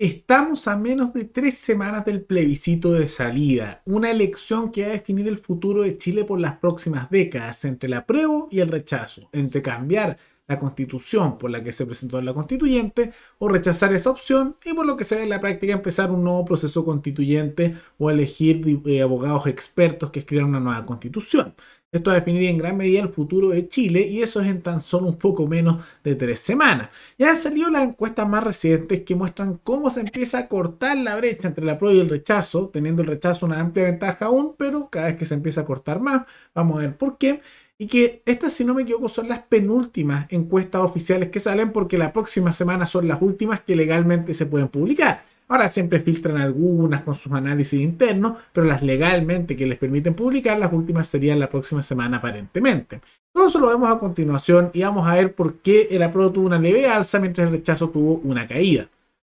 Estamos a menos de tres semanas del plebiscito de salida, una elección que va a definir el futuro de Chile por las próximas décadas, entre el apruebo y el rechazo, entre cambiar la constitución por la que se presentó la constituyente o rechazar esa opción y por lo que se ve en la práctica empezar un nuevo proceso constituyente o elegir eh, abogados expertos que escriban una nueva constitución. Esto va a en gran medida el futuro de Chile y eso es en tan solo un poco menos de tres semanas. Ya han salido las encuestas más recientes que muestran cómo se empieza a cortar la brecha entre la prueba y el rechazo, teniendo el rechazo una amplia ventaja aún, pero cada vez que se empieza a cortar más, vamos a ver por qué. Y que estas, si no me equivoco, son las penúltimas encuestas oficiales que salen porque la próxima semana son las últimas que legalmente se pueden publicar. Ahora siempre filtran algunas con sus análisis internos, pero las legalmente que les permiten publicar, las últimas serían la próxima semana aparentemente. Todo eso lo vemos a continuación y vamos a ver por qué el apruebo tuvo una leve alza mientras el rechazo tuvo una caída.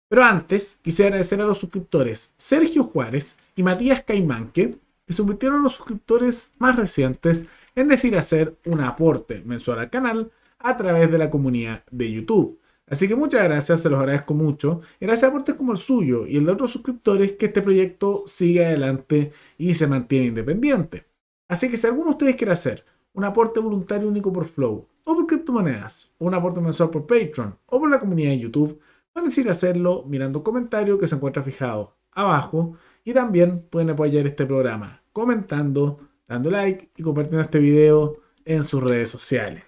Pero antes, quisiera agradecer a los suscriptores Sergio Juárez y Matías Caimanque, que se convirtieron los suscriptores más recientes en decir hacer un aporte mensual al canal a través de la comunidad de YouTube. Así que muchas gracias, se los agradezco mucho. Gracias a aportes como el suyo y el de otros suscriptores que este proyecto sigue adelante y se mantiene independiente. Así que si alguno de ustedes quiere hacer un aporte voluntario único por Flow o por criptomonedas, o un aporte mensual por Patreon o por la comunidad de YouTube, pueden decir hacerlo mirando un comentario que se encuentra fijado abajo y también pueden apoyar este programa comentando, dando like y compartiendo este video en sus redes sociales.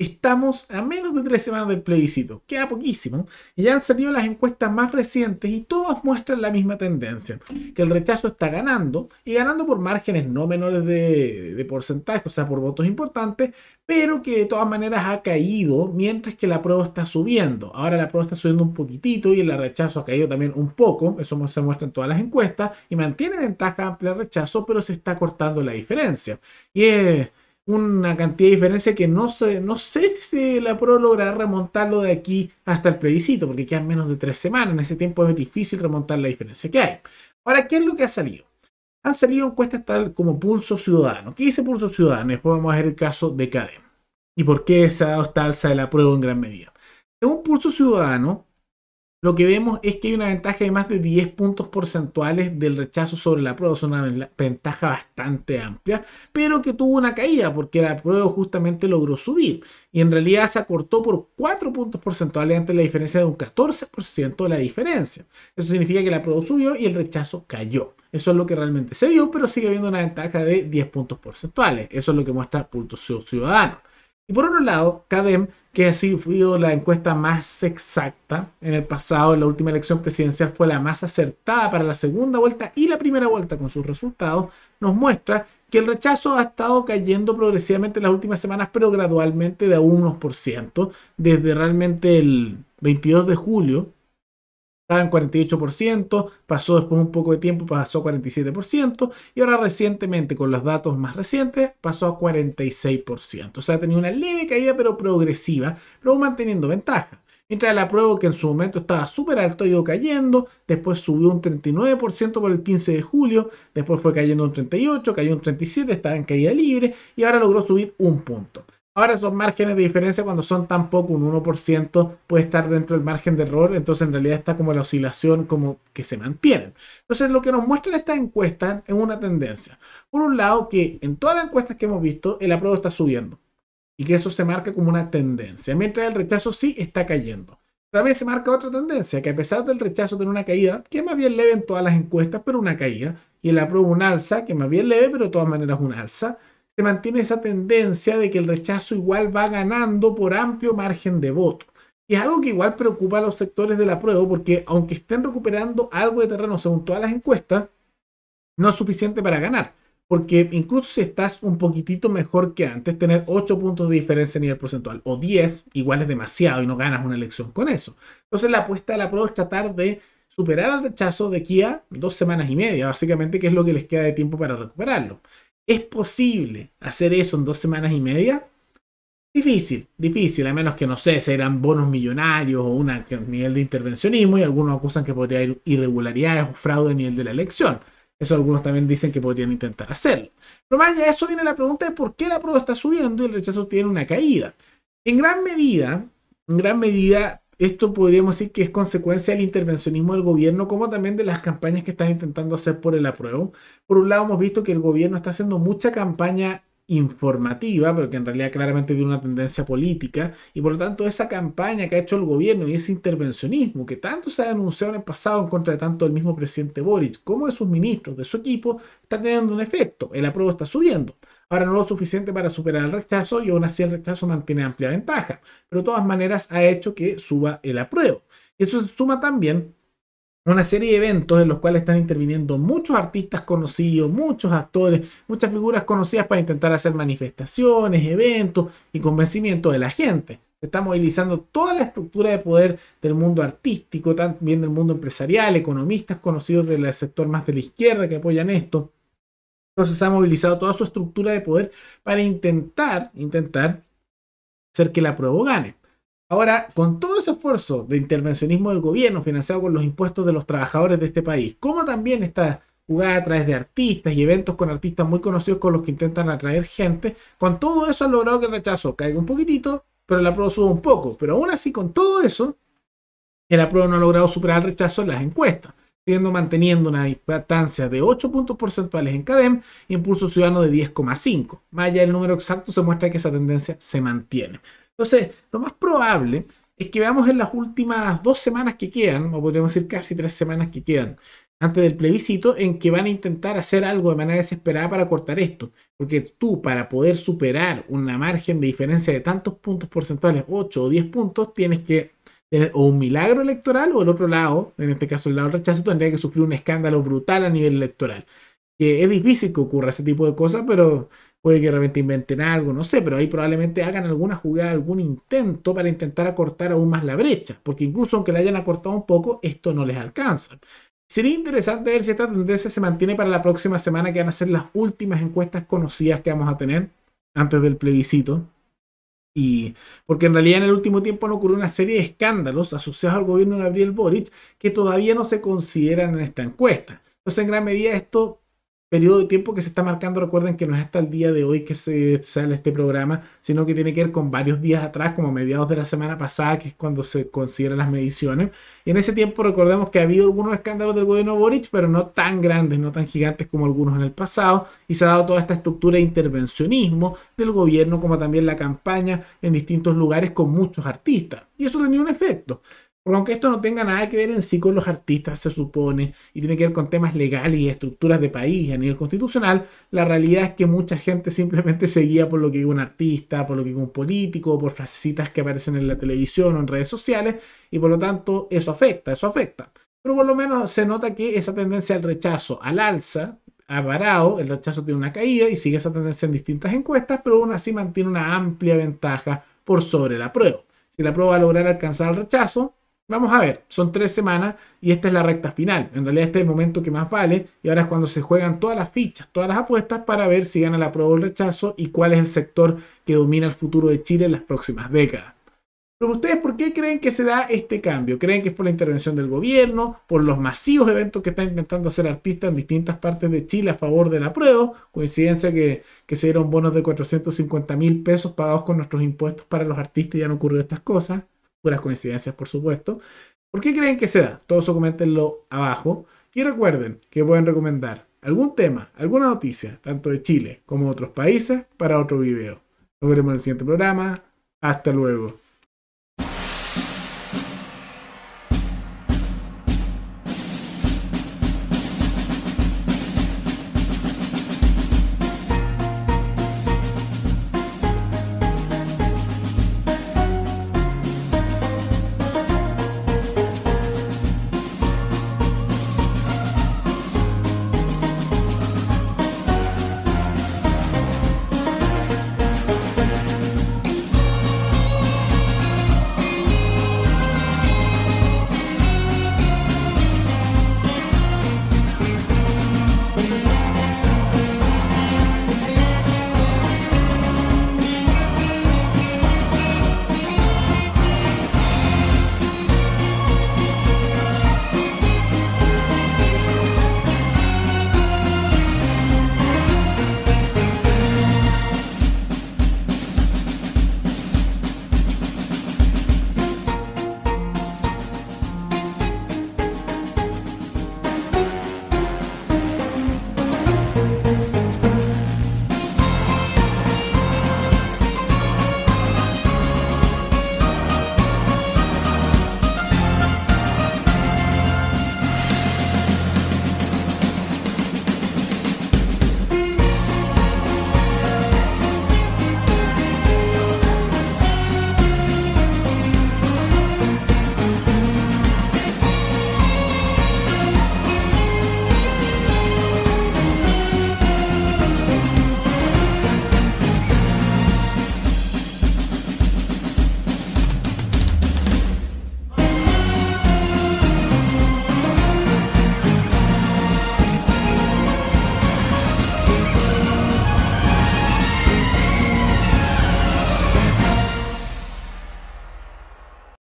Estamos a menos de tres semanas del plebiscito, queda poquísimo, y ya han salido las encuestas más recientes y todas muestran la misma tendencia, que el rechazo está ganando y ganando por márgenes no menores de, porcentaje, o sea, por votos importantes, pero que de todas maneras ha caído mientras que la prueba está subiendo. Ahora la prueba está subiendo un poquitito y el rechazo ha caído también un poco, eso se muestra en todas las encuestas, y mantiene ventaja amplia el rechazo, pero se está cortando la diferencia. Y es una cantidad de diferencia que no sé, no sé si se la prueba lograr remontarlo de aquí hasta el plebiscito, porque quedan menos de tres semanas. En ese tiempo es difícil remontar la diferencia que hay. Ahora, ¿qué es lo que ha salido? Han salido encuestas tal como Pulso Ciudadano. ¿Qué dice Pulso Ciudadano? Después vamos a ver el caso de Cadem. ¿Y por qué se ha dado esta alza de la prueba en gran medida? un Pulso Ciudadano, lo que vemos es que hay una ventaja de más de 10 puntos porcentuales del rechazo sobre la prueba. Es una ventaja bastante amplia, pero que tuvo una caída porque la prueba justamente logró subir y en realidad se acortó por 4 puntos porcentuales ante la diferencia de un 14% de la diferencia. Eso significa que la prueba subió y el rechazo cayó. Eso es lo que realmente se vio, pero sigue habiendo una ventaja de 10 puntos porcentuales. Eso es lo que muestra Punto Ciudadano. Y por otro lado, CADEM, que ha sido la encuesta más exacta en el pasado, en la última elección presidencial fue la más acertada para la segunda vuelta y la primera vuelta con sus resultados, nos muestra que el rechazo ha estado cayendo progresivamente en las últimas semanas, pero gradualmente de a unos por ciento, desde realmente el 22 de julio, estaba en 48%, pasó después un poco de tiempo, pasó a 47%, y ahora recientemente, con los datos más recientes, pasó a 46%. O sea, ha tenido una leve caída, pero progresiva, pero manteniendo ventaja. Mientras la prueba que en su momento estaba súper alto, ha ido cayendo, después subió un 39% por el 15 de julio, después fue cayendo un 38%, cayó un 37%, estaba en caída libre, y ahora logró subir un punto. Ahora esos márgenes de diferencia cuando son tan poco, un 1%, puede estar dentro del margen de error, entonces en realidad está como la oscilación como que se mantiene. Entonces lo que nos muestra esta encuesta es una tendencia. Por un lado que en todas las encuestas que hemos visto el apruebo está subiendo y que eso se marca como una tendencia, mientras el rechazo sí está cayendo. También se marca otra tendencia, que a pesar del rechazo tener una caída, que es más bien leve en todas las encuestas, pero una caída, y el apruebo un alza, que es más bien leve, pero de todas maneras un alza, se mantiene esa tendencia de que el rechazo igual va ganando por amplio margen de voto. Y es algo que igual preocupa a los sectores de la prueba porque aunque estén recuperando algo de terreno según todas las encuestas, no es suficiente para ganar. Porque incluso si estás un poquitito mejor que antes, tener 8 puntos de diferencia a nivel porcentual o 10, igual es demasiado y no ganas una elección con eso. Entonces la apuesta de la prueba es tratar de superar el rechazo de aquí a dos semanas y media, básicamente, que es lo que les queda de tiempo para recuperarlo. ¿Es posible hacer eso en dos semanas y media? Difícil, difícil, a menos que no sé, si eran bonos millonarios o un nivel de intervencionismo y algunos acusan que podría haber irregularidades o fraude a nivel de la elección. Eso algunos también dicen que podrían intentar hacerlo. Pero más allá de eso viene la pregunta de por qué la prueba está subiendo y el rechazo tiene una caída. En gran medida, en gran medida esto podríamos decir que es consecuencia del intervencionismo del gobierno, como también de las campañas que están intentando hacer por el apruebo. Por un lado, hemos visto que el gobierno está haciendo mucha campaña informativa, pero que en realidad claramente tiene una tendencia política, y por lo tanto esa campaña que ha hecho el gobierno y ese intervencionismo que tanto se ha denunciado en el pasado en contra de tanto el mismo presidente Boric como de sus ministros, de su equipo, está teniendo un efecto, el apruebo está subiendo. Ahora no lo suficiente para superar el rechazo y aún así el rechazo mantiene amplia ventaja, pero de todas maneras ha hecho que suba el apruebo. Eso suma también una serie de eventos en los cuales están interviniendo muchos artistas conocidos, muchos actores, muchas figuras conocidas para intentar hacer manifestaciones, eventos y convencimiento de la gente. Se está movilizando toda la estructura de poder del mundo artístico, también del mundo empresarial, economistas conocidos del sector más de la izquierda que apoyan esto entonces ha movilizado toda su estructura de poder para intentar, intentar que la prueba gane. Ahora, con todo ese esfuerzo de intervencionismo del gobierno financiado con los impuestos de los trabajadores de este país, como también está jugada a través de artistas y eventos con artistas muy conocidos con los que intentan atraer gente, con todo eso ha logrado que el rechazo caiga un poquitito, pero la prueba sube un poco. Pero aún así, con todo eso, el apruebo no ha logrado superar el rechazo en las encuestas manteniendo una distancia de 8 puntos porcentuales en CADEM y Impulso Ciudadano de 10,5. Más allá del número exacto se muestra que esa tendencia se mantiene. Entonces, lo más probable es que veamos en las últimas dos semanas que quedan, o podríamos decir casi tres semanas que quedan, antes del plebiscito, en que van a intentar hacer algo de manera desesperada para cortar esto. Porque tú, para poder superar una margen de diferencia de tantos puntos porcentuales, 8 o 10 puntos, tienes que o un milagro electoral o el otro lado, en este caso el lado del rechazo, tendría que sufrir un escándalo brutal a nivel electoral. Que es difícil que ocurra ese tipo de cosas, pero puede que realmente inventen algo, no sé, pero ahí probablemente hagan alguna jugada, algún intento para intentar acortar aún más la brecha, porque incluso aunque la hayan acortado un poco, esto no les alcanza. Sería interesante ver si esta tendencia se mantiene para la próxima semana, que van a ser las últimas encuestas conocidas que vamos a tener antes del plebiscito. Y porque en realidad en el último tiempo han ocurrido una serie de escándalos asociados al gobierno de Gabriel Boric que todavía no se consideran en esta encuesta. Entonces, en gran medida esto periodo de tiempo que se está marcando, recuerden que no es hasta el día de hoy que se sale este programa, sino que tiene que ver con varios días atrás, como mediados de la semana pasada, que es cuando se consideran las mediciones. Y en ese tiempo recordemos que ha habido algunos escándalos del gobierno Boric, pero no tan grandes, no tan gigantes como algunos en el pasado, y se ha dado toda esta estructura de intervencionismo del gobierno, como también la campaña en distintos lugares con muchos artistas. Y eso tenía un efecto. Porque aunque esto no tenga nada que ver en sí con los artistas, se supone, y tiene que ver con temas legales y estructuras de país a nivel constitucional, la realidad es que mucha gente simplemente se guía por lo que diga un artista, por lo que diga un político, por frasecitas que aparecen en la televisión o en redes sociales, y por lo tanto eso afecta, eso afecta. Pero por lo menos se nota que esa tendencia al rechazo, al alza, ha varado, el rechazo tiene una caída y sigue esa tendencia en distintas encuestas, pero aún así mantiene una amplia ventaja por sobre la prueba. Si la prueba va a lograr alcanzar el rechazo, Vamos a ver, son tres semanas y esta es la recta final. En realidad este es el momento que más vale y ahora es cuando se juegan todas las fichas, todas las apuestas para ver si gana la prueba o el rechazo y cuál es el sector que domina el futuro de Chile en las próximas décadas. Pero ustedes, ¿por qué creen que se da este cambio? ¿Creen que es por la intervención del gobierno, por los masivos eventos que están intentando hacer artistas en distintas partes de Chile a favor de la prueba? Coincidencia que, se dieron bonos de 450 mil pesos pagados con nuestros impuestos para los artistas y ya no ocurrió estas cosas puras coincidencias por supuesto. ¿Por qué creen que sea? da? Todo eso coméntenlo abajo. Y recuerden que pueden recomendar algún tema, alguna noticia, tanto de Chile como de otros países, para otro video. Nos veremos en el siguiente programa. Hasta luego.